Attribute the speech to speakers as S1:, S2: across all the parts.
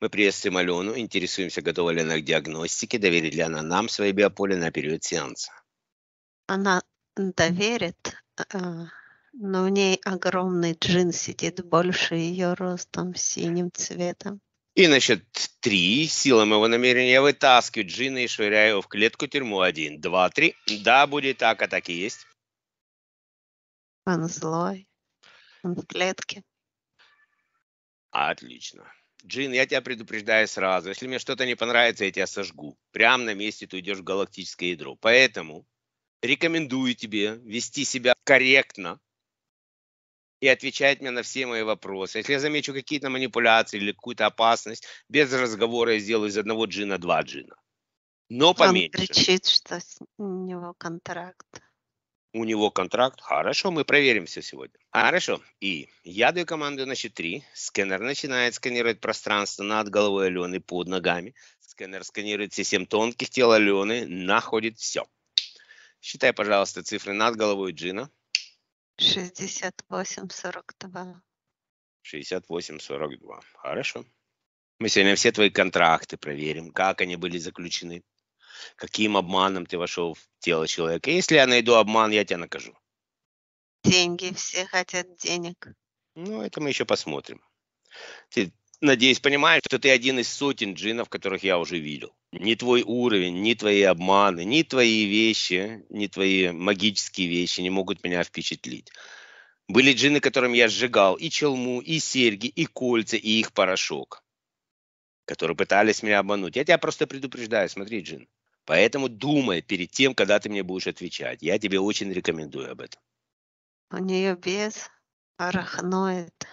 S1: Мы приветствуем Алену, интересуемся, готова ли она к диагностике, доверит ли она нам свои биополе на период сеанса.
S2: Она доверит, э, но в ней огромный джин сидит больше ее ростом синим цветом.
S1: И на три, сила моего намерения, я вытаскиваю джина и швыряю его в клетку тюрьму. Один, два, три. Да, будет так, а так и есть.
S2: Он злой. Он в клетке.
S1: Отлично. Джин, я тебя предупреждаю сразу. Если мне что-то не понравится, я тебя сожгу. Прямо на месте ты уйдешь в галактическое ядро. Поэтому рекомендую тебе вести себя корректно и отвечать мне на все мои вопросы. Если я замечу какие-то манипуляции или какую-то опасность, без разговора я сделаю из одного джина два джина. Но поменьше.
S2: Он кричит, что у него контракт
S1: у него контракт. Хорошо, мы проверим все сегодня. Хорошо. И я даю команду на счет 3. Скэнер начинает сканировать пространство над головой Алены, под ногами. Скэнер сканирует все 7 тонких тел Алены, находит все. Считай, пожалуйста, цифры над головой Джина.
S2: 68-42.
S1: 68-42. Хорошо. Мы сегодня все твои контракты проверим, как они были заключены каким обманом ты вошел в тело человека. Если я найду обман, я тебя накажу.
S2: Деньги, все хотят денег.
S1: Ну, это мы еще посмотрим. Ты, надеюсь, понимаешь, что ты один из сотен джинов, которых я уже видел. Ни твой уровень, ни твои обманы, ни твои вещи, ни твои магические вещи не могут меня впечатлить. Были джины, которым я сжигал и челму, и серьги, и кольца, и их порошок, которые пытались меня обмануть. Я тебя просто предупреждаю, смотри, джин, Поэтому думай перед тем, когда ты мне будешь отвечать. Я тебе очень рекомендую об этом.
S2: У нее без арахноид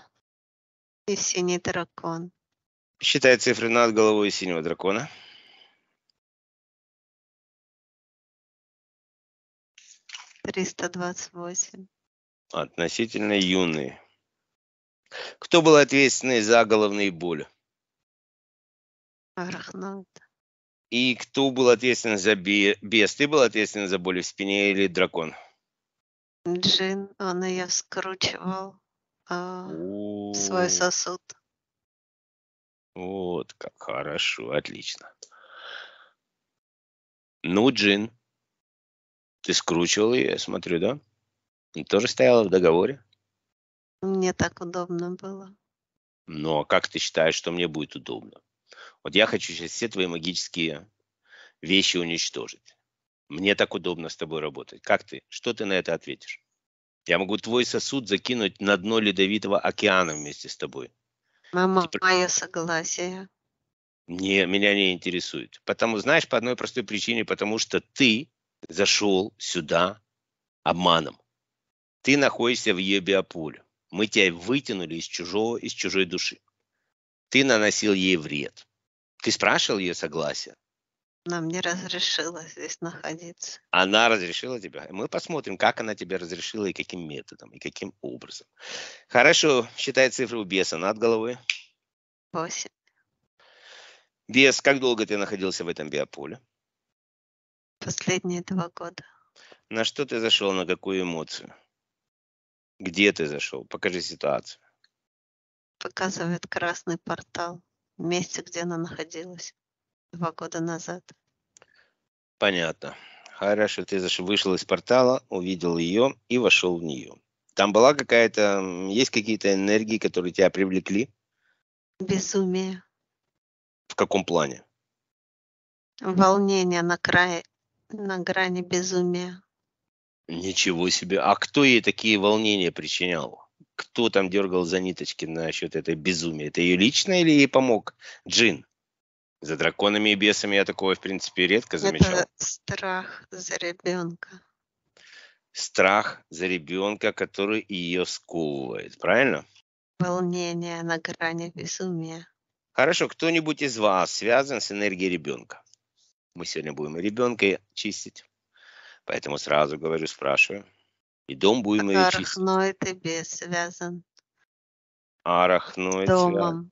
S2: и синий дракон.
S1: Считай цифры над головой синего дракона.
S2: Триста двадцать восемь.
S1: Относительно юные. Кто был ответственный за головные боли?
S2: Арахноид.
S1: И кто был ответственен за бес? Ты был ответственен за боль в спине или дракон?
S2: Джин, он ее скручивал э,
S1: свой сосуд. Вот как хорошо, отлично. Ну, Джин, ты скручивал ее, я смотрю, да? Тоже стояла в договоре?
S2: Мне так удобно было.
S1: Но ну, а как ты считаешь, что мне будет удобно? Вот я хочу сейчас все твои магические вещи уничтожить. Мне так удобно с тобой работать. Как ты? Что ты на это ответишь? Я могу твой сосуд закинуть на дно ледовитого океана вместе с тобой. Мама, Теперь...
S2: Типа мое согласие.
S1: Не, меня не интересует. Потому, знаешь, по одной простой причине, потому что ты зашел сюда обманом. Ты находишься в ее биополе. Мы тебя вытянули из чужого, из чужой души. Ты наносил ей вред. Ты спрашивал ее согласие?
S2: Она мне разрешила здесь находиться.
S1: Она разрешила тебя. Мы посмотрим, как она тебе разрешила и каким методом, и каким образом. Хорошо, считай цифру беса над головой. Восемь. Бес, как долго ты находился в этом биополе?
S2: Последние два года.
S1: На что ты зашел, на какую эмоцию? Где ты зашел? Покажи ситуацию.
S2: Показывает красный портал месте, где она находилась два года назад.
S1: Понятно. Хорошо, ты вышел из портала, увидел ее и вошел в нее. Там была какая-то, есть какие-то энергии, которые тебя привлекли?
S2: Безумие.
S1: В каком плане?
S2: Волнение на крае, на грани безумия.
S1: Ничего себе. А кто ей такие волнения причинял? кто там дергал за ниточки насчет этой безумия? Это ее лично или ей помог Джин? За драконами и бесами я такого, в принципе, редко замечал. Это
S2: страх за ребенка.
S1: Страх за ребенка, который ее сковывает, правильно?
S2: Волнение на грани безумия.
S1: Хорошо, кто-нибудь из вас связан с энергией ребенка? Мы сегодня будем ребенка чистить, поэтому сразу говорю, спрашиваю. И дом будем так ее чистить.
S2: Арахноид и без связан.
S1: Арахноид. С домом. Связан.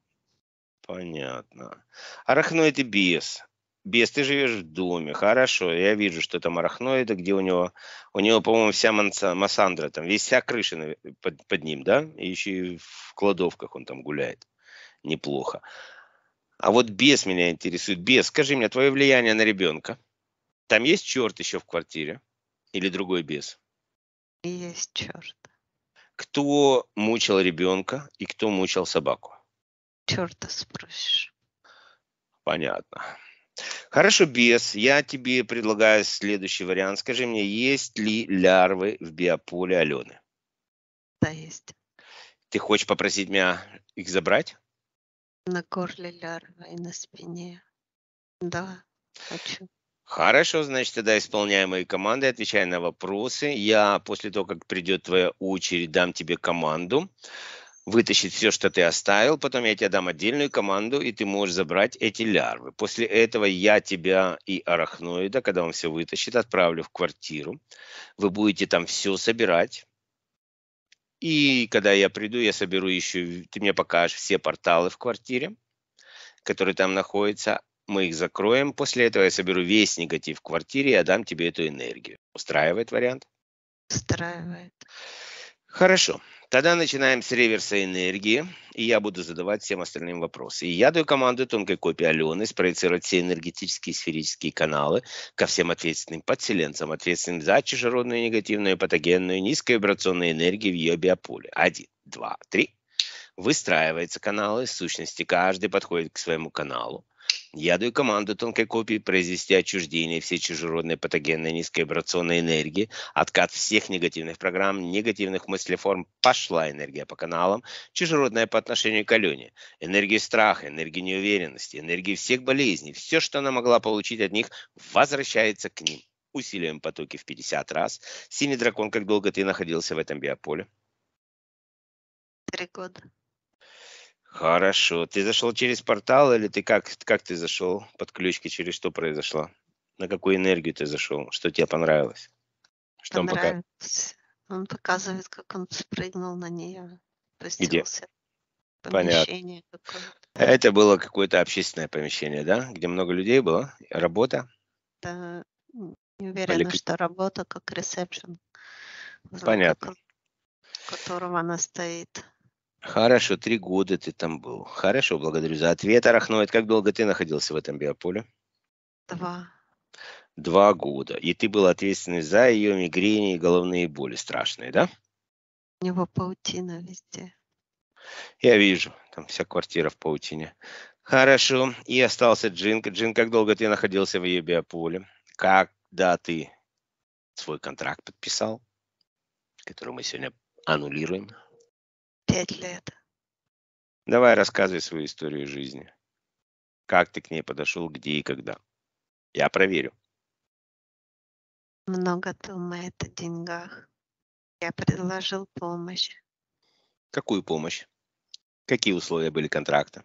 S1: Понятно. Арахноид и Бес. Бес ты живешь в доме, хорошо. Я вижу, что там арахноида, где у него, у него, по-моему, вся массандра, там весь вся крыша под, под ним, да? И еще и в кладовках он там гуляет. Неплохо. А вот Бес меня интересует. Бес, скажи мне, твое влияние на ребенка. Там есть черт еще в квартире? Или другой без? Есть черт. Кто мучил ребенка и кто мучил собаку?
S2: Черта спросишь.
S1: Понятно. Хорошо, без. Я тебе предлагаю следующий вариант. Скажи мне, есть ли лярвы в биополе Алены? Да, есть. Ты хочешь попросить меня их забрать?
S2: На горле лярвы и на спине. Да, хочу.
S1: Хорошо, значит, тогда исполняемые команды, отвечай на вопросы. Я после того, как придет твоя очередь, дам тебе команду вытащить все, что ты оставил, потом я тебе дам отдельную команду, и ты можешь забрать эти лярвы. После этого я тебя и арахноида, когда он все вытащит, отправлю в квартиру. Вы будете там все собирать. И когда я приду, я соберу еще, ты мне покажешь все порталы в квартире, которые там находятся мы их закроем. После этого я соберу весь негатив в квартире и отдам тебе эту энергию. Устраивает вариант? Устраивает. Хорошо. Тогда начинаем с реверса энергии, и я буду задавать всем остальным вопросы. И я даю команду тонкой копии Алены спроецировать все энергетические и сферические каналы ко всем ответственным подселенцам, ответственным за чужеродную, негативную, патогенную, низковибрационную энергию в ее биополе. Один, два, три. Выстраиваются каналы, сущности каждый подходит к своему каналу. Я даю команду тонкой копии произвести отчуждение всей чужеродной патогенной низкой вибрационной энергии, откат всех негативных программ, негативных мыслеформ. Пошла энергия по каналам, чужеродная по отношению к Алене. Энергии страха, энергии неуверенности, энергии всех болезней. Все, что она могла получить от них, возвращается к ним. Усиливаем потоки в 50 раз. Синий дракон, как долго ты находился в этом биополе? Три года. Хорошо. Ты зашел через портал или ты как, как ты зашел? под ключки через что произошло? На какую энергию ты зашел? Что тебе понравилось? Что понравилось. он показывает? Он
S2: показывает, как он спрыгнул на нее.
S1: Постился. Где? Помещение Понятно. Это было какое-то общественное помещение, да? Где много людей было? Работа?
S2: Да, не уверена, Или... что работа как ресепшн. Понятно. которого она стоит.
S1: Хорошо, три года ты там был. Хорошо, благодарю за ответ, Арахноид. Как долго ты находился в этом биополе? Два. Два года. И ты был ответственный за ее мигрени и головные боли страшные, да?
S2: У него паутина везде.
S1: Я вижу, там вся квартира в паутине. Хорошо. И остался Джин. Джин, как долго ты находился в ее биополе? Когда ты свой контракт подписал, который мы сегодня аннулируем? пять лет. Давай рассказывай свою историю жизни. Как ты к ней подошел, где и когда. Я проверю.
S2: Много думает о деньгах. Я предложил помощь.
S1: Какую помощь? Какие условия были контракта?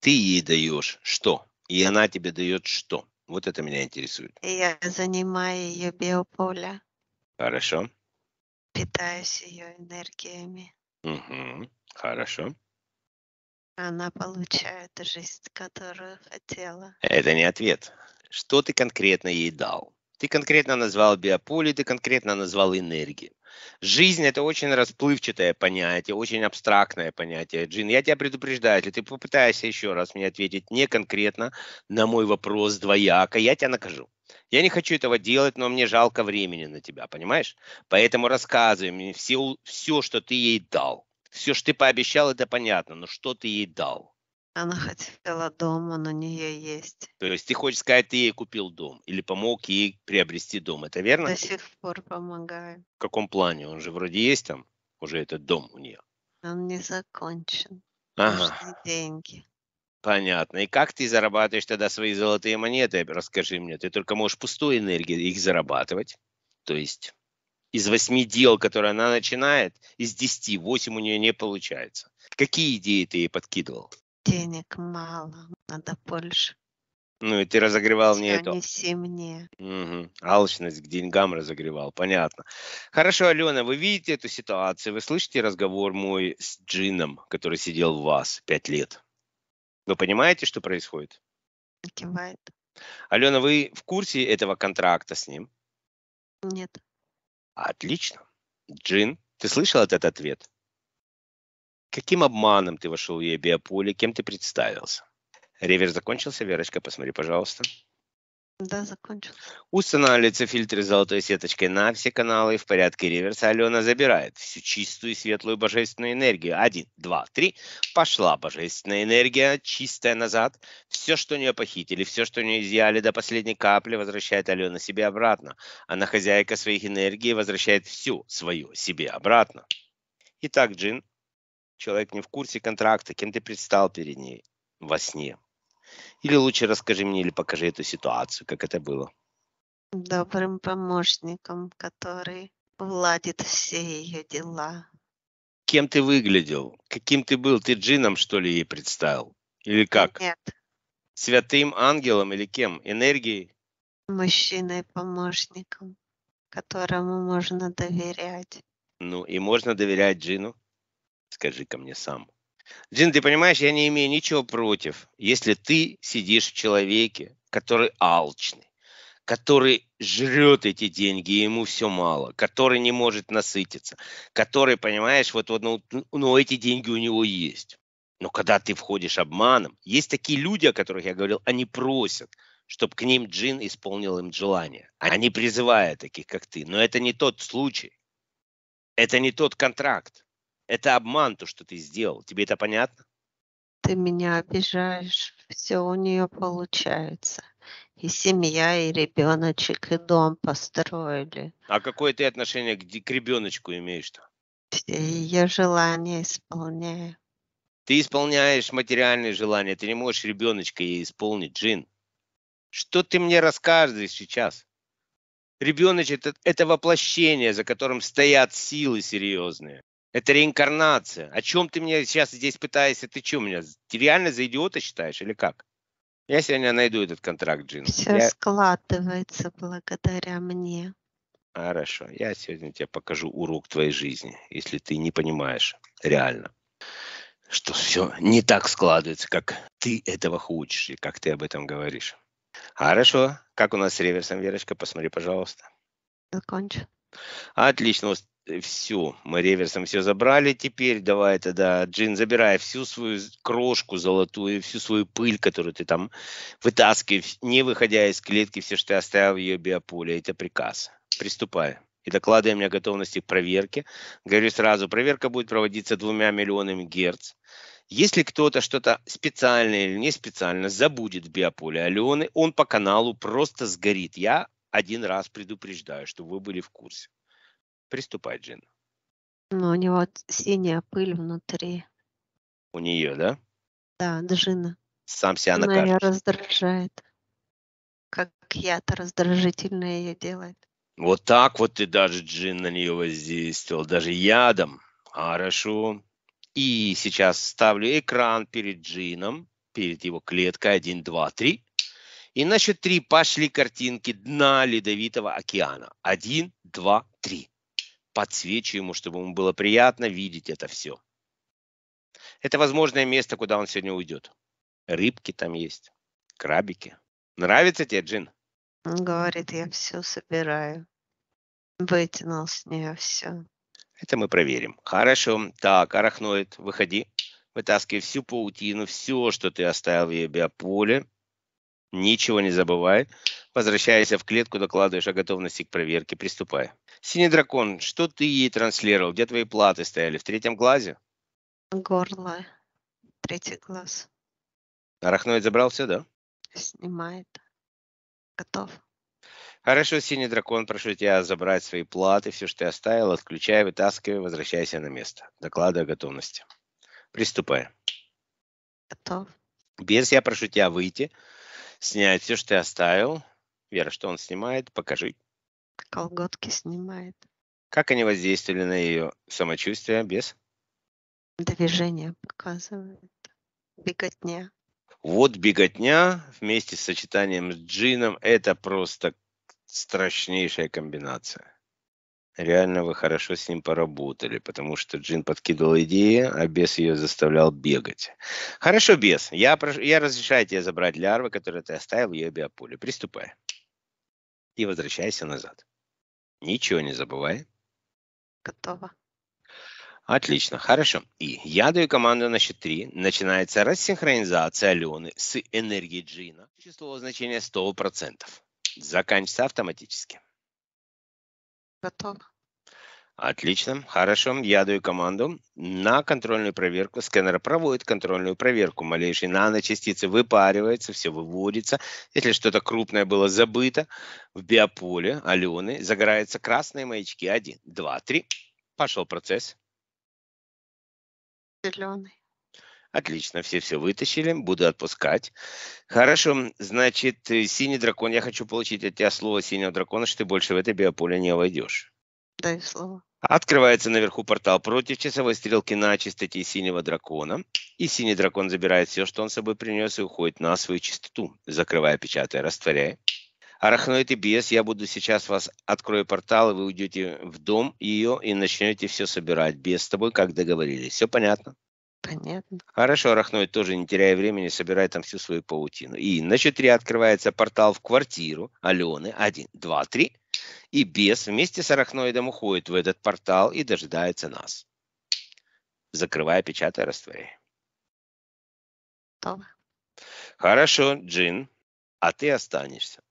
S1: Ты ей даешь что? И она тебе дает что? Вот это меня интересует.
S2: Я занимаю ее биополя. Хорошо питаюсь ее энергиями.
S1: Угу, хорошо.
S2: Она получает жизнь, которую хотела.
S1: Это не ответ. Что ты конкретно ей дал? Ты конкретно назвал биополе, ты конкретно назвал энергии. Жизнь – это очень расплывчатое понятие, очень абстрактное понятие. Джин, я тебя предупреждаю, если ты попытаешься еще раз мне ответить не конкретно на мой вопрос двояко, я тебя накажу. Я не хочу этого делать, но мне жалко времени на тебя, понимаешь? Поэтому рассказывай мне все, все, что ты ей дал. Все, что ты пообещал, это понятно, но что ты ей дал?
S2: Она хотела дом, он у нее есть.
S1: То есть ты хочешь сказать, ты ей купил дом или помог ей приобрести дом, это верно? До сих
S2: пор помогаю.
S1: В каком плане? Он же вроде есть там, уже этот дом у нее.
S2: Он не закончен. Ага. Нужны деньги.
S1: Понятно. И как ты зарабатываешь тогда свои золотые монеты? Расскажи мне. Ты только можешь пустой энергией их зарабатывать. То есть из восьми дел, которые она начинает, из десяти, восемь у нее не получается. Какие идеи ты ей подкидывал?
S2: Денег мало, надо больше.
S1: Ну, и ты разогревал Все не это. Неси мне. Угу. Алчность к деньгам разогревал, понятно. Хорошо, Алена, вы видите эту ситуацию, вы слышите разговор мой с Джином, который сидел в вас пять лет. Вы понимаете, что происходит? Кивает. Алена, вы в курсе этого контракта с ним? Нет. Отлично. Джин, ты слышал этот ответ? Каким обманом ты вошел в ее биополе? Кем ты представился? Реверс закончился. Верочка, посмотри, пожалуйста.
S2: Да, закончил.
S1: Устанавливаются фильтры с золотой сеточкой на все каналы и в порядке реверса Алена забирает всю чистую и светлую божественную энергию. Один, два, три. Пошла божественная энергия, чистая назад. Все, что у нее похитили, все, что у нее изъяли до последней капли, возвращает Алена себе обратно. Она хозяйка своих энергий возвращает всю свою себе обратно. Итак, Джин, человек не в курсе контракта, кем ты предстал перед ней во сне. Или лучше расскажи мне или покажи эту ситуацию, как это было.
S2: Добрым помощником, который владит все ее дела.
S1: Кем ты выглядел? Каким ты был? Ты джином, что ли, ей представил? Или как? Нет. Святым ангелом или кем? Энергией?
S2: Мужчиной-помощником, которому можно доверять.
S1: Ну и можно доверять джину? Скажи ко мне сам. Джин, ты понимаешь, я не имею ничего против, если ты сидишь в человеке, который алчный, который жрет эти деньги, и ему все мало, который не может насытиться, который, понимаешь, вот, вот ну, ну, эти деньги у него есть. Но когда ты входишь обманом, есть такие люди, о которых я говорил, они просят, чтобы к ним джин исполнил им желание. Они призывают таких, как ты. Но это не тот случай. Это не тот контракт. Это обман, то, что ты сделал. Тебе это понятно?
S2: Ты меня обижаешь. Все у нее получается. И семья, и ребеночек, и дом построили.
S1: А какое ты отношение к, к ребеночку имеешь-то?
S2: Все ее желания исполняю.
S1: Ты исполняешь материальные желания, ты не можешь ребеночка ей исполнить, Джин. Что ты мне рассказываешь сейчас? Ребеночек это, это воплощение, за которым стоят силы серьезные. Это реинкарнация. О чем ты меня сейчас здесь пытаешься? Ты что, меня ты реально за идиота считаешь или как? Я сегодня найду этот контракт, Джин. Все я...
S2: складывается благодаря мне.
S1: Хорошо. Я сегодня тебе покажу урок твоей жизни, если ты не понимаешь реально, что все не так складывается, как ты этого хочешь и как ты об этом говоришь. Хорошо. Как у нас с реверсом, Верочка? Посмотри, пожалуйста. Закончу. Отлично. Э, все, мы реверсом все забрали теперь, давай тогда, Джин, забирай всю свою крошку золотую, всю свою пыль, которую ты там вытаскиваешь, не выходя из клетки, все, что ты оставил в ее биополе, это приказ. Приступай. И докладывай мне о готовности к проверке. Говорю сразу, проверка будет проводиться двумя миллионами герц. Если кто-то что-то специально или не специально забудет в биополе Алены, он по каналу просто сгорит. Я один раз предупреждаю, чтобы вы были в курсе. Приступай, Джин.
S2: Ну, у него синяя пыль внутри.
S1: У нее, да?
S2: Да, Джина.
S1: Сам себя Она ее
S2: раздражает. Как я-то раздражительная ее делает.
S1: Вот так вот ты даже джин на нее воздействовал, даже ядом. Хорошо. И сейчас ставлю экран перед джином, перед его клеткой. Один, два, три. И на счет три пошли картинки дна Ледовитого океана. Один, два, три подсвечу ему, чтобы ему было приятно видеть это все. Это возможное место, куда он сегодня уйдет. Рыбки там есть, крабики. Нравится тебе, Джин?
S2: Говорит, я все собираю. Вытянул с нее
S1: все. Это мы проверим. Хорошо. Так, арахноид, выходи. Вытаскивай всю паутину, все, что ты оставил в ее биополе. Ничего не забывай. Возвращайся в клетку, докладываешь о готовности к проверке. Приступай. Синий дракон, что ты ей транслировал? Где твои платы стояли? В третьем глазе?
S2: Горло. Третий глаз.
S1: Арахноид забрал все, да?
S2: Снимает.
S1: Готов. Хорошо, синий дракон, прошу тебя забрать свои платы, все, что ты оставил, отключай, вытаскивай, возвращайся на место. Доклады о готовности. Приступай. Готов. Без я прошу тебя выйти, снять все, что ты оставил. Вера, что он снимает, покажи.
S2: Колготки снимает.
S1: Как они воздействовали на ее самочувствие без?
S2: Движение показывает. Беготня.
S1: Вот беготня вместе с сочетанием с джином – это просто страшнейшая комбинация. Реально вы хорошо с ним поработали, потому что Джин подкидывал идеи, а бес ее заставлял бегать. Хорошо, бес, я, прошу, я разрешаю тебе забрать лярвы, которые ты оставил в ее биополе. Приступай и возвращайся назад. Ничего не забывай. Готово. Отлично, хорошо. И я даю команду на счет 3. Начинается рассинхронизация Алены с энергией Джина. Число значения 100%. Заканчивается автоматически. Готово. Отлично, хорошо. Я даю команду на контрольную проверку. Сканер проводит контрольную проверку. Малейшие наночастицы выпариваются, все выводится. Если что-то крупное было забыто в биополе Алены, загораются красные маячки. Один, два, три. Пошел процесс. Зеленый. Отлично, все все вытащили, буду отпускать. Хорошо, значит, э, синий дракон, я хочу получить от тебя слово синего дракона, что ты больше в это биополе не войдешь.
S2: Дай слово.
S1: Открывается наверху портал против часовой стрелки на чистоте синего дракона. И синий дракон забирает все, что он с собой принес, и уходит на свою чистоту, закрывая, печатая, растворяя. Арахноид и Биес, я буду сейчас вас открою портал, и вы уйдете в дом ее и начнете все собирать. Без с тобой, как договорились. Все понятно? Понятно. Хорошо, Рахной, тоже не теряя времени, собирает там всю свою паутину. И на 4 открывается портал в квартиру Алены. Один, два, три. И бес вместе с Арахноидом уходит в этот портал и дожидается нас. Закрывая, печатая, растворяя. Готово. Хорошо, Джин, а ты останешься.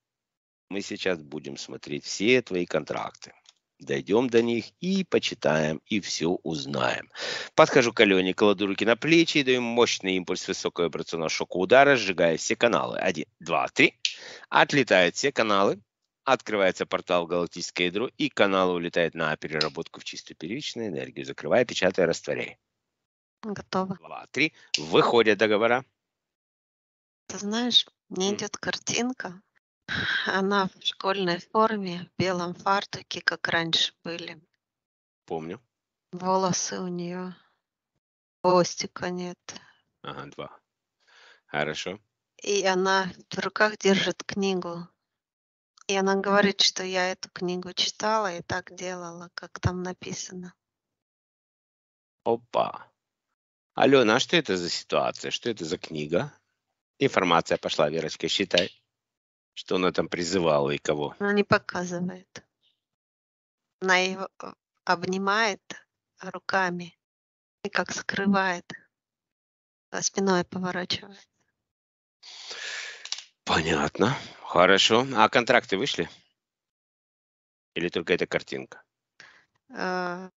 S1: Мы сейчас будем смотреть все твои контракты. Дойдем до них и почитаем, и все узнаем. Подхожу к Алене, кладу руки на плечи и даю мощный импульс высокого операционного шока удара, сжигая все каналы. Один, два, три. Отлетают все каналы. Открывается портал в галактическое ядро, и каналы улетают на переработку в чистую первичную энергию, закрывая, печатая, растворяя. Готово. Два, три. Выходят договора.
S2: Ты знаешь, мне идет картинка, она в школьной форме, в белом фартуке, как раньше были. Помню. Волосы у нее. Хвостика нет.
S1: Ага, два. Хорошо.
S2: И она в руках держит книгу. И она говорит, что я эту книгу читала и так делала, как там
S1: написано. Опа. Алена, а что это за ситуация? Что это за книга? Информация пошла, Верочка, считай. Что она там призывала и кого?
S2: Она не показывает. Она его э, обнимает руками и как скрывает, а спиной поворачивает.
S1: Понятно. Хорошо. А контракты вышли? Или только эта картинка?
S2: Э,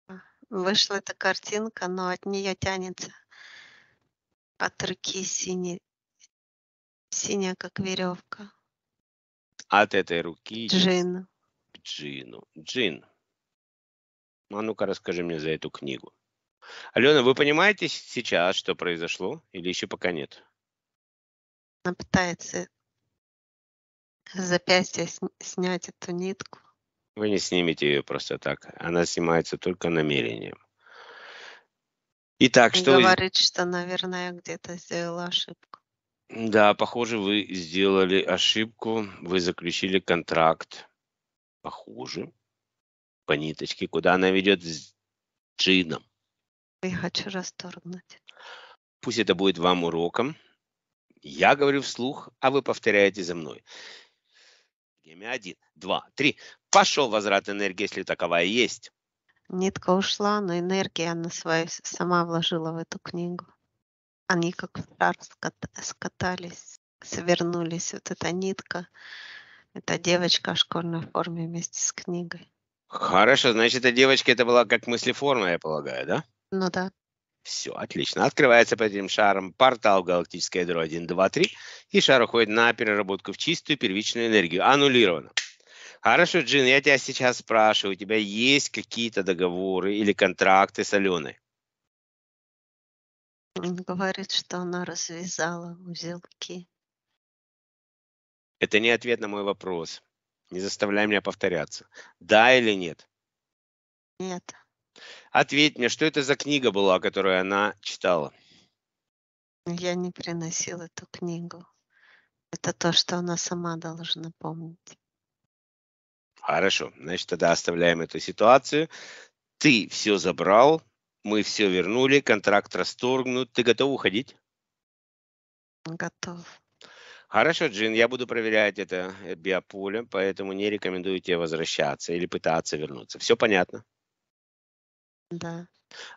S2: вышла эта картинка, но от нее тянется от руки синий, синяя, как веревка
S1: от этой руки Джин. к Джину. Джин, ну, а ну-ка расскажи мне за эту книгу. Алена, вы понимаете сейчас, что произошло, или еще пока нет?
S2: Она пытается с запястья снять эту нитку.
S1: Вы не снимете ее просто так. Она снимается только намерением. Итак, что... Говорит,
S2: что, наверное, я где-то сделала ошибку.
S1: Да, похоже, вы сделали ошибку. Вы заключили контракт. Похоже. По ниточке, куда она ведет с джином.
S2: Я хочу расторгнуть.
S1: Пусть это будет вам уроком. Я говорю вслух, а вы повторяете за мной. Время один, два, три. Пошел возврат энергии, если таковая есть.
S2: Нитка ушла, но энергия она свою сама вложила в эту книгу. Они как в шар скатались, свернулись. Вот эта нитка, эта девочка в школьной форме вместе с книгой.
S1: Хорошо, значит, эта девочка это была как мыслеформа, я полагаю, да? Ну да. Все, отлично. Открывается под этим шаром портал галактической дыры 1, 2, 3, и шар уходит на переработку в чистую первичную энергию. Аннулировано. Хорошо, Джин, я тебя сейчас спрашиваю, у тебя есть какие-то договоры или контракты с Аленой?
S2: говорит, что она развязала узелки.
S1: Это не ответ на мой вопрос. Не заставляй меня повторяться. Да или нет? Нет. Ответь мне, что это за книга была, которую она читала?
S2: Я не приносил эту книгу. Это то, что она сама должна помнить.
S1: Хорошо, значит, тогда оставляем эту ситуацию. Ты все забрал, мы все вернули, контракт расторгнут. Ты готов уходить? Готов. Хорошо, Джин, я буду проверять это э, биополе, поэтому не рекомендую тебе возвращаться или пытаться вернуться. Все понятно? Да.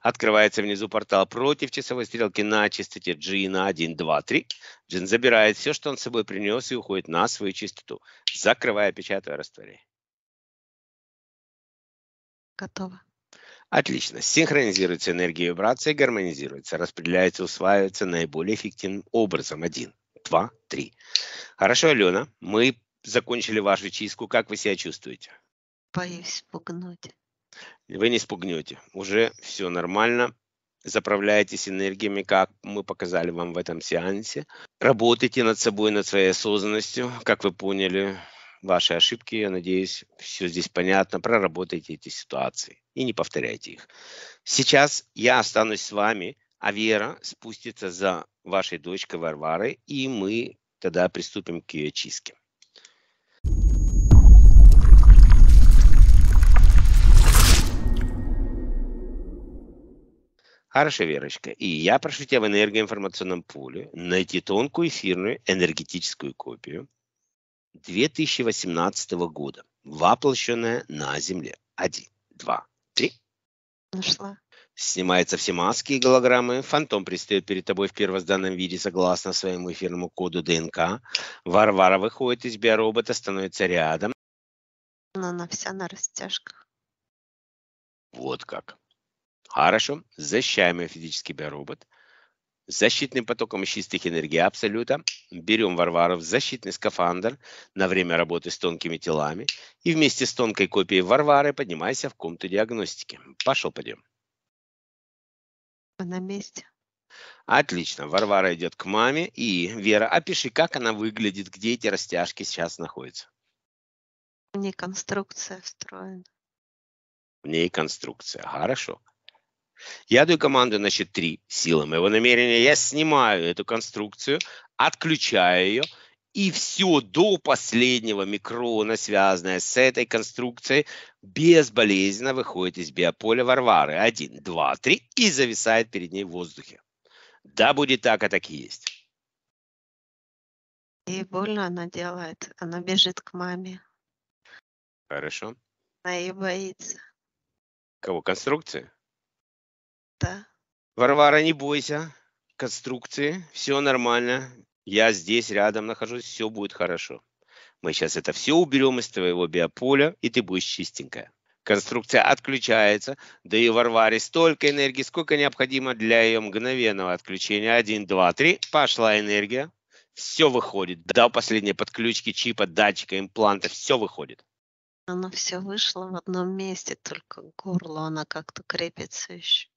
S1: Открывается внизу портал против часовой стрелки на частоте Джина 1, 2, 3. Джин забирает все, что он с собой принес, и уходит на свою частоту, закрывая, печатая, растворяя. Готово. Отлично. Синхронизируется энергия вибрации, гармонизируется, распределяется, усваивается наиболее эффективным образом. Один, два, три. Хорошо, Алена, мы закончили вашу чистку. Как вы себя чувствуете?
S2: Боюсь спугнуть.
S1: Вы не спугнете. Уже все нормально. Заправляетесь энергиями, как мы показали вам в этом сеансе. Работайте над собой, над своей осознанностью. Как вы поняли, ваши ошибки, я надеюсь, все здесь понятно, проработайте эти ситуации и не повторяйте их. Сейчас я останусь с вами, а Вера спустится за вашей дочкой Варварой, и мы тогда приступим к ее чистке. Хорошо, Верочка. И я прошу тебя в энергоинформационном поле найти тонкую эфирную энергетическую копию – 2018 года, воплощенная на Земле. Один, два, три. Нашла. Снимаются все маски и голограммы. Фантом предстает перед тобой в первозданном виде согласно своему эфирному коду ДНК. Варвара выходит из биоробота, становится рядом.
S2: Но она вся на растяжках.
S1: Вот как. Хорошо. Защищаемый физический биоробот – защитным потоком из чистых энергий Абсолюта, берем варваров в защитный скафандр на время работы с тонкими телами и вместе с тонкой копией варвары поднимайся в комнату диагностики. Пошел, пойдем.
S2: А на месте.
S1: Отлично. Варвара идет к маме. И, Вера, опиши, как она выглядит, где эти растяжки сейчас находятся.
S2: В ней конструкция встроена.
S1: В ней конструкция. Хорошо. Я даю команду, значит, три силы моего намерения. Я снимаю эту конструкцию, отключаю ее, и все до последнего микрона, связанное с этой конструкцией, безболезненно выходит из биополя Варвары. Один, два, три. И зависает перед ней в воздухе. Да, будет так, а так и есть.
S2: И больно она делает. Она бежит к маме. Хорошо. Она ее боится.
S1: Кого? Конструкции? это. Варвара, не бойся. Конструкции, все нормально. Я здесь рядом нахожусь, все будет хорошо. Мы сейчас это все уберем из твоего биополя, и ты будешь чистенькая. Конструкция отключается, да и Варваре столько энергии, сколько необходимо для ее мгновенного отключения. Один, два, три, пошла энергия. Все выходит. До последней подключки чипа, датчика, импланта, все выходит.
S2: Оно все вышло в одном месте, только горло, она как-то
S1: крепится еще.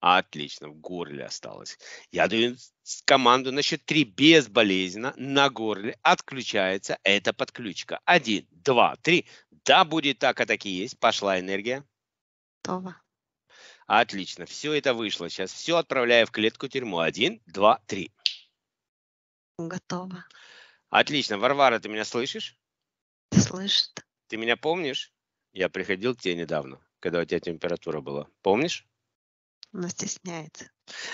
S1: Отлично, в горле осталось. Я даю команду на счет три безболезненно. На горле отключается эта подключка. Один, два, три. Да, будет так, а так и есть. Пошла энергия. Готово. Отлично, все это вышло. Сейчас все отправляю в клетку тюрьму. Один, два, три. Готово. Отлично. Варвара, ты меня слышишь? Слышит. Ты меня помнишь? Я приходил к тебе недавно, когда у тебя температура была. Помнишь?
S2: Она стесняется.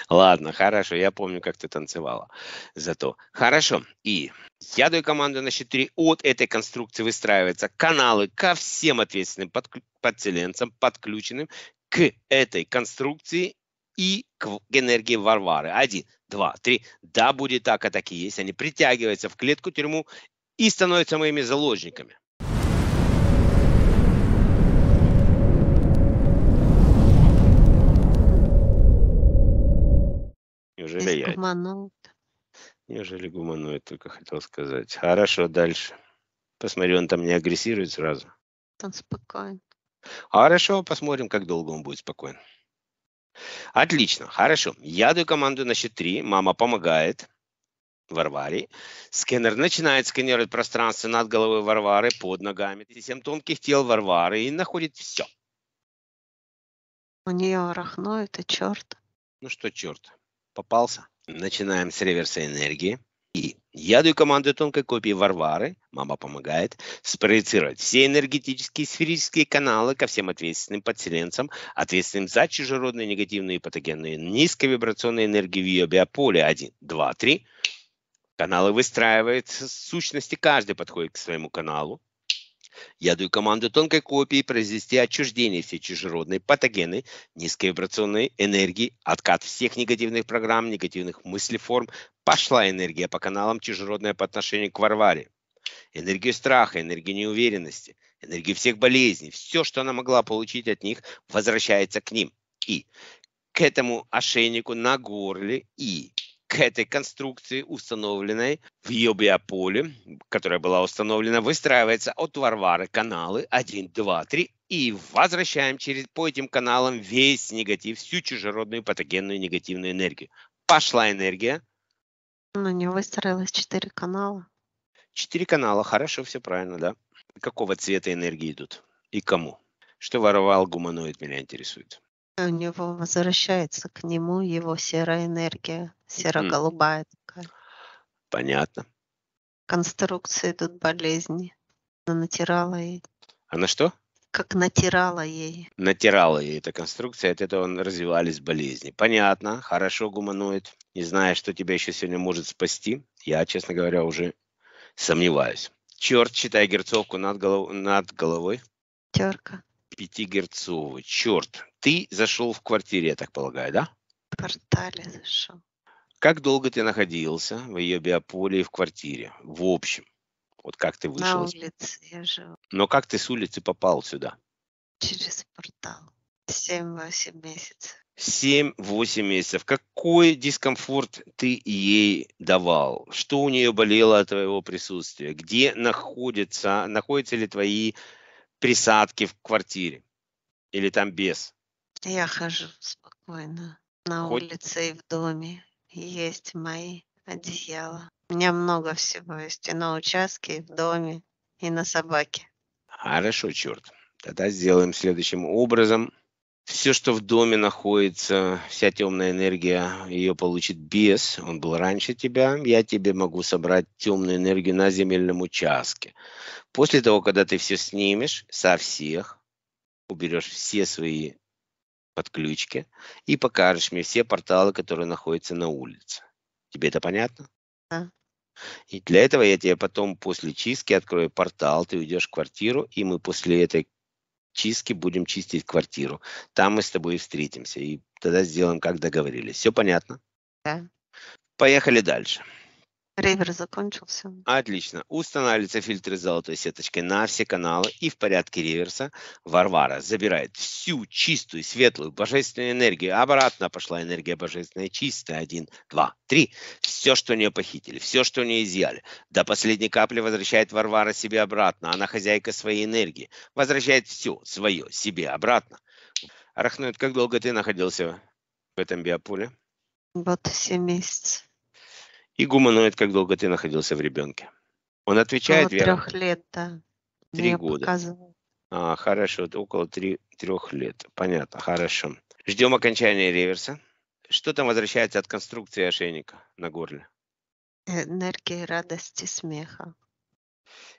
S1: Ладно, хорошо, я помню, как ты танцевала зато. Хорошо, и я даю команду на счет три. От этой конструкции выстраиваются каналы ко всем ответственным подклю- подселенцам, подключенным к этой конструкции и к энергии Варвары. Один, два, три. Да, будет так, а так и есть. Они притягиваются в клетку-тюрьму и становятся моими заложниками. Неужели Ты я. Гуманоид. Неужели гуманоид, только хотел сказать. Хорошо, дальше. Посмотри, он там не агрессирует сразу.
S2: Он спокоен.
S1: Хорошо, посмотрим, как долго он будет спокоен. Отлично, хорошо. Я даю команду на счет три. Мама помогает Варваре. Скэнер начинает сканировать пространство над головой Варвары, под ногами. Семь тонких тел Варвары и находит все.
S2: У нее арахноид и черт.
S1: Ну что черт? попался. Начинаем с реверса энергии. И я даю команду тонкой копии Варвары, мама помогает, спроецировать все энергетические сферические каналы ко всем ответственным подселенцам, ответственным за чужеродные негативные патогенные низковибрационные энергии в ее биополе 1, 2, 3. Каналы выстраивает сущности, каждый подходит к своему каналу, я даю команду тонкой копии произвести отчуждение все чужеродные патогены, вибрационной энергии, откат всех негативных программ, негативных мыслеформ. Пошла энергия по каналам чужеродная по отношению к Варваре. Энергию страха, энергию неуверенности, энергию всех болезней. Все, что она могла получить от них, возвращается к ним. И к этому ошейнику на горле и к этой конструкции, установленной в ее биополе, которая была установлена, выстраивается от Варвары каналы 1, 2, 3 и возвращаем через, по этим каналам весь негатив, всю чужеродную патогенную негативную энергию. Пошла энергия.
S2: На не выстроилось 4 канала.
S1: 4 канала, хорошо, все правильно, да. Какого цвета энергии идут и кому? Что воровал гуманоид, меня интересует. У
S2: него возвращается к нему его серая энергия, серо-голубая такая. Понятно. Конструкции тут болезни. Она натирала ей. Она а что? Как натирала ей.
S1: Натирала ей эта конструкция, от этого развивались болезни. Понятно, хорошо, гуманоид. Не знаю, что тебя еще сегодня может спасти. Я, честно говоря, уже сомневаюсь. Черт, читай герцовку над, голов... над головой. Терка. Пятигерцовый. Черт, ты зашел в квартире, я так полагаю, да?
S2: В квартале зашел.
S1: Как долго ты находился в ее биополе и в квартире? В общем, вот как ты вышел? На
S2: улице я живу.
S1: Но как ты с улицы попал сюда? Через портал.
S2: Семь-восемь месяцев.
S1: Семь-восемь месяцев. Какой дискомфорт ты ей давал? Что у нее болело от твоего присутствия? Где находятся, находятся ли твои присадки в квартире? Или там без?
S2: Я хожу спокойно на Хоть... улице и в доме. Есть мои одеяла. У меня много всего есть. И на участке, и в доме, и на
S1: собаке. Хорошо, черт. Тогда сделаем следующим образом. Все, что в доме находится, вся темная энергия, ее получит бес. Он был раньше тебя. Я тебе могу собрать темную энергию на земельном участке. После того, когда ты все снимешь со всех, уберешь все свои подключке и покажешь мне все порталы, которые находятся на улице. Тебе это понятно? Да. И для этого я тебе потом после чистки открою портал, ты уйдешь в квартиру, и мы после этой чистки будем чистить квартиру. Там мы с тобой встретимся, и тогда сделаем, как договорились. Все понятно? Да. Поехали дальше.
S2: Ревер закончился.
S1: Отлично. Устанавливается фильтр с золотой сеточкой на все каналы и в порядке реверса Варвара забирает всю чистую, светлую, божественную энергию. Обратно пошла энергия божественная, чистая. Один, два, три. Все, что у нее похитили, все, что у нее изъяли. До последней капли возвращает Варвара себе обратно. Она хозяйка своей энергии. Возвращает все свое себе обратно. Рахнует, как долго ты находился в этом биополе?
S2: Вот 7 месяцев.
S1: И гуманоид, как долго ты находился в ребенке? Он отвечает, около Вера? трех
S2: лет, Три года.
S1: А, хорошо, это около три, трех лет. Понятно, хорошо. Ждем окончания реверса. Что там возвращается от конструкции ошейника на горле?
S2: Энергия радости, смеха.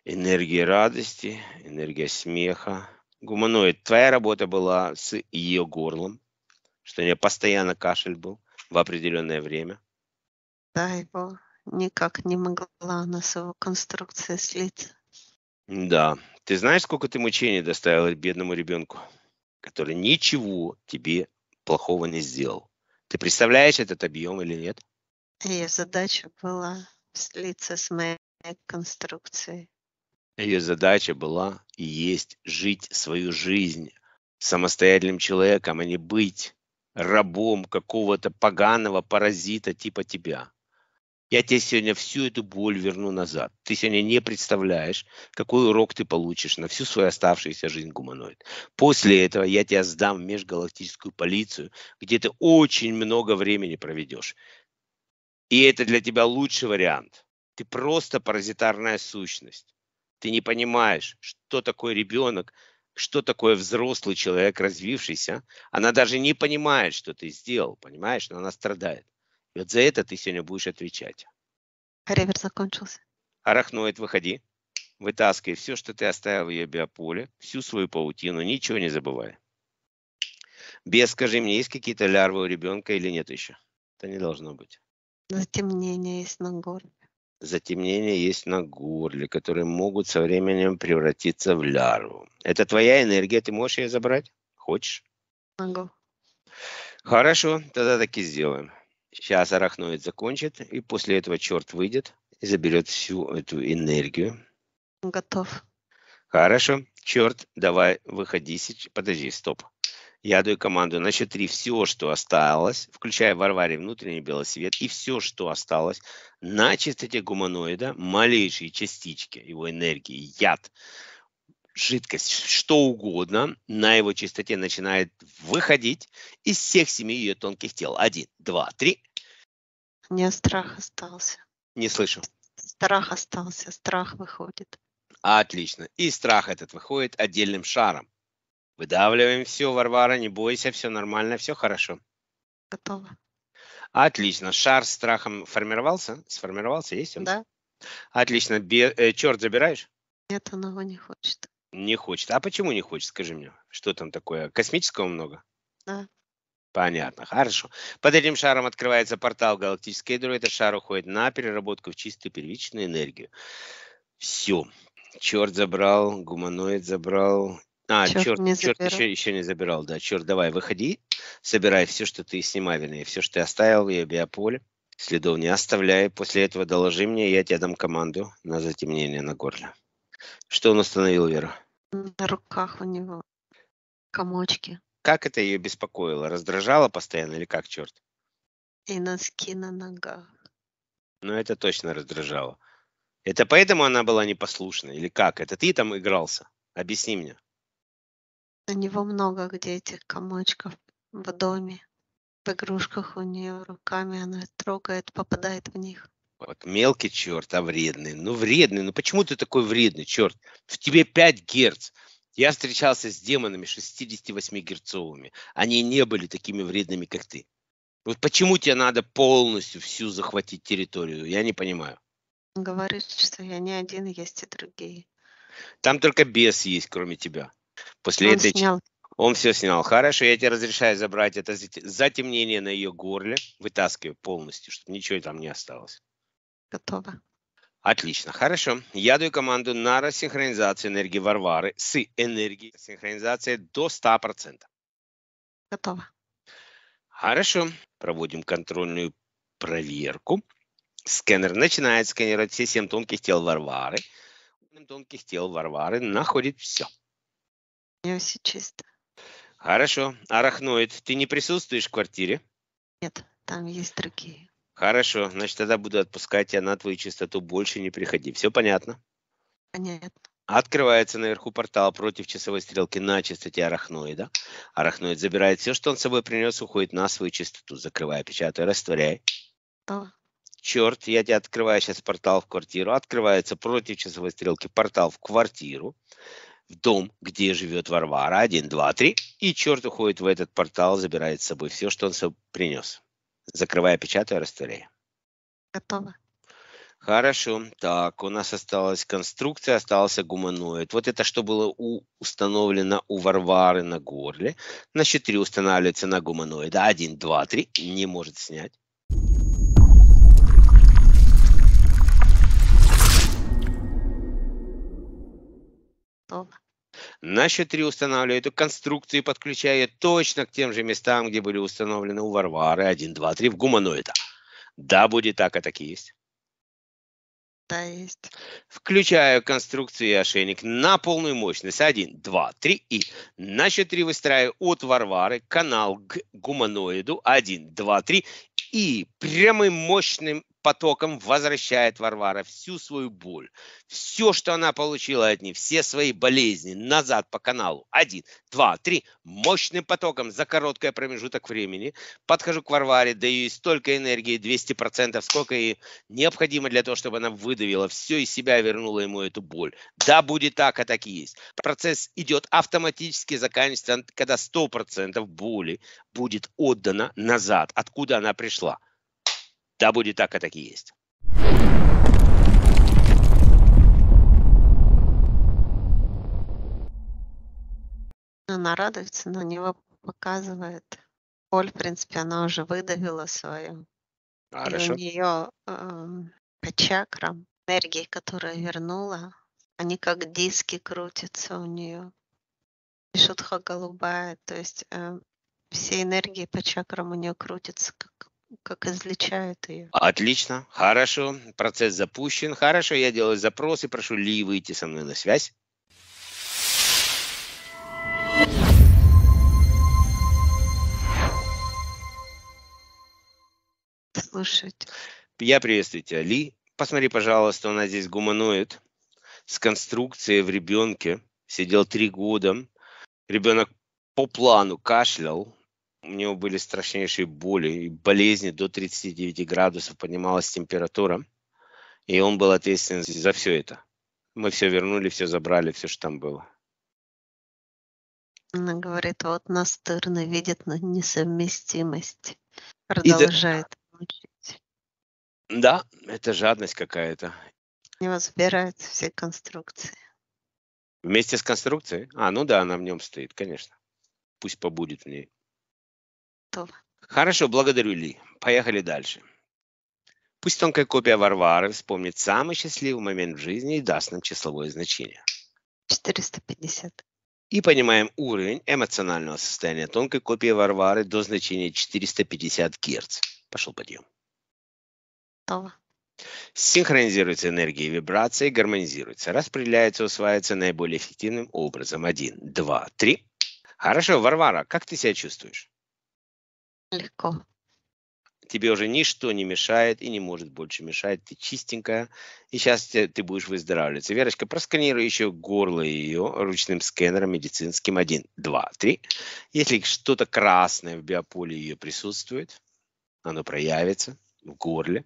S1: Энергия радости, энергия смеха. Гуманоид, твоя работа была с ее горлом, что у нее постоянно кашель был в определенное время. Да,
S2: его никак не могла на свою конструкцию конструкцией слиться.
S1: Да. Ты знаешь, сколько ты мучений доставила бедному ребенку, который ничего тебе плохого не сделал? Ты представляешь этот объем или нет?
S2: Ее задача была слиться с моей конструкцией.
S1: Ее задача была и есть жить свою жизнь самостоятельным человеком, а не быть рабом какого-то поганого паразита типа тебя. Я тебе сегодня всю эту боль верну назад. Ты сегодня не представляешь, какой урок ты получишь на всю свою оставшуюся жизнь гуманоид. После этого я тебя сдам в межгалактическую полицию, где ты очень много времени проведешь. И это для тебя лучший вариант. Ты просто паразитарная сущность. Ты не понимаешь, что такое ребенок, что такое взрослый человек, развившийся. Она даже не понимает, что ты сделал, понимаешь, но она страдает. И вот за это ты сегодня будешь отвечать.
S2: Реверс закончился.
S1: Арахноид, выходи. Вытаскивай все, что ты оставил в ее биополе, всю свою паутину, ничего не забывай. Без, скажи мне, есть какие-то лярвы у ребенка или нет еще? Это не должно быть.
S2: Затемнение есть на горле.
S1: Затемнение есть на горле, которые могут со временем превратиться в лярву. Это твоя энергия, ты можешь ее забрать? Хочешь? Могу. Хорошо, тогда так и сделаем. Сейчас арахноид закончит, и после этого черт выйдет и заберет всю эту энергию. Готов. Хорошо. Черт, давай, выходи. Подожди, стоп. Я даю команду на счет три. Все, что осталось, включая Варваре внутренний белый свет, и все, что осталось на чистоте гуманоида, малейшие частички его энергии, яд, жидкость, что угодно, на его чистоте начинает выходить из всех семи ее тонких тел. Один, два, три.
S2: У меня страх остался. Не слышу. Страх остался, страх выходит.
S1: Отлично. И страх этот выходит отдельным шаром. Выдавливаем все, Варвара, не бойся, все нормально, все хорошо. Готово. Отлично. Шар с страхом формировался? Сформировался, есть он? Да. Отлично. Бе- э, черт забираешь?
S2: Нет, он его не
S1: хочет. Не хочет. А почему не хочет? Скажи мне, что там такое? Космического много? Да. Понятно, хорошо. Под этим шаром открывается портал галактической дыры. Этот шар уходит на переработку в чистую первичную энергию. Все. Черт забрал, гуманоид забрал. А, черт, черт, не черт еще, еще не забирал, да. Черт, давай, выходи, собирай все, что ты снимай, вернее, все, что ты оставил, ее биополе. Следов не оставляй. После этого доложи мне, я тебе дам команду на затемнение на горле. Что он установил, Вера?
S2: На руках у него комочки.
S1: Как это ее беспокоило? Раздражало постоянно или как, черт?
S2: И носки на ногах.
S1: Ну, это точно раздражало. Это поэтому она была непослушна? Или как? Это ты там игрался? Объясни мне.
S2: У него много где этих комочков в доме. В игрушках у нее руками она трогает, попадает в них.
S1: Вот, мелкий черт, а вредный. Ну, вредный. Ну, почему ты такой вредный, черт? В тебе 5 герц. Я встречался с демонами 68-герцовыми. Они не были такими вредными, как ты. Вот почему тебе надо полностью всю захватить территорию? Я не понимаю.
S2: Говорит, что я не один, есть и другие.
S1: Там только бес есть, кроме тебя. После Он этой... снял он все снял. Хорошо, я тебе разрешаю забрать это затемнение на ее горле. Вытаскиваю полностью, чтобы ничего там не осталось. Готова. Отлично, хорошо. Я даю команду на рассинхронизацию энергии Варвары с энергией синхронизации до 100%. Готово. Хорошо. Проводим контрольную проверку. Сканер начинает сканировать все семь тонких тел Варвары. Семь тонких тел Варвары находит все.
S2: Я все чисто.
S1: Хорошо. Арахноид, ты не присутствуешь в квартире?
S2: Нет, там есть другие.
S1: Хорошо, значит, тогда буду отпускать тебя на твою чистоту, больше не приходи. Все понятно? Понятно. Открывается наверху портал против часовой стрелки на частоте арахноида. Арахноид забирает все, что он с собой принес, уходит на свою частоту. Закрывай, печатай, растворяй. Да. Черт, я тебе открываю сейчас портал в квартиру. Открывается против часовой стрелки портал в квартиру, в дом, где живет Варвара. Один, два, три. И черт уходит в этот портал, забирает с собой все, что он с собой принес. Закрывай, печатай, растворяй. Готово. Хорошо. Так, у нас осталась конструкция, остался гуманоид. Вот это что было у, установлено у Варвары на горле. На счет три устанавливается на гуманоида. Один, два, три, Не может снять. Готово на счет три устанавливаю эту конструкцию и подключаю точно к тем же местам, где были установлены у Варвары 1, 2, 3 в гуманоида. Да, будет так, а так и есть. Да, есть. Включаю конструкцию и ошейник на полную мощность. Один, два, три и на счет три выстраиваю от Варвары канал к гуманоиду. Один, два, три и прямым мощным потоком возвращает Варвара всю свою боль, все, что она получила от них, все свои болезни назад по каналу. Один, два, три. Мощным потоком за короткий промежуток времени подхожу к Варваре, даю ей столько энергии, 200%, сколько ей необходимо для того, чтобы она выдавила все из себя и вернула ему эту боль. Да, будет так, а так и есть. Процесс идет автоматически, заканчивается, когда 100% боли будет отдано назад, откуда она пришла. Да будет так, а так и есть.
S2: Она радуется, на него показывает. Боль, в принципе, она уже выдавила свою. Хорошо. А, и у нее э, эм, по чакрам энергии, которая вернула, они как диски крутятся у нее. И шутха голубая, то есть э, все энергии по чакрам у нее крутятся, как как излечает ее.
S1: Отлично, хорошо, процесс запущен, хорошо, я делаю запрос и прошу Ли выйти со мной на связь.
S2: Слушать.
S1: Я приветствую тебя, Ли. Посмотри, пожалуйста, у нас здесь гуманоид с конструкцией в ребенке. Сидел три года. Ребенок по плану кашлял, у него были страшнейшие боли и болезни до 39 градусов, поднималась температура. И он был ответственен за все это. Мы все вернули, все забрали, все, что там было.
S2: Она говорит, вот настырно видит на несовместимость. Продолжает и да... мучить.
S1: Да, это жадность какая-то.
S2: Его забирают все конструкции.
S1: Вместе с конструкцией? А, ну да, она в нем стоит, конечно. Пусть побудет в ней готова. Хорошо, благодарю, Ли. Поехали дальше. Пусть тонкая копия Варвары вспомнит самый счастливый момент в жизни и даст нам числовое значение. 450. И понимаем уровень эмоционального состояния тонкой копии Варвары до значения 450 Гц. Пошел подъем. Готово. Синхронизируются энергии и вибрации, гармонизируются, распределяются, усваиваются наиболее эффективным образом. Один, два, три. Хорошо, Варвара, как ты себя чувствуешь? Легко. Тебе уже ничто не мешает и не может больше мешать. Ты чистенькая, и сейчас ты, ты будешь выздоравливаться. Верочка, просканируй еще горло ее ручным сканером медицинским. Один, два, три. Если что-то красное в биополе ее присутствует, оно проявится в горле.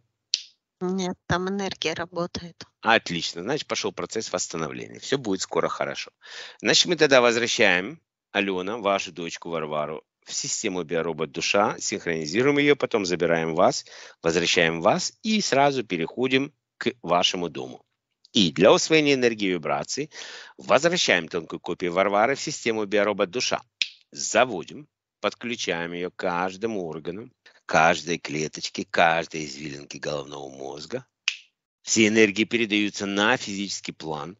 S2: Нет, там энергия работает.
S1: Отлично, значит, пошел процесс восстановления. Все будет скоро хорошо. Значит, мы тогда возвращаем Алена, вашу дочку Варвару, в систему биоробот душа, синхронизируем ее, потом забираем вас, возвращаем вас и сразу переходим к вашему дому. И для усвоения энергии вибраций возвращаем тонкую копию Варвары в систему биоробот душа. Заводим, подключаем ее к каждому органу, каждой клеточке, каждой извилинке головного мозга. Все энергии передаются на физический план,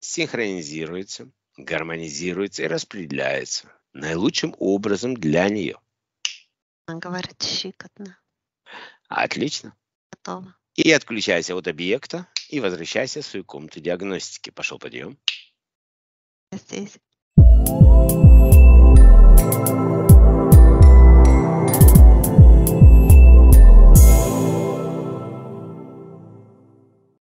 S1: синхронизируются, гармонизируются и распределяются наилучшим образом для нее.
S2: Она говорит щикотно.
S1: Отлично. Готово. И отключайся от объекта и возвращайся в свою комнату диагностики. Пошел подъем. Я здесь.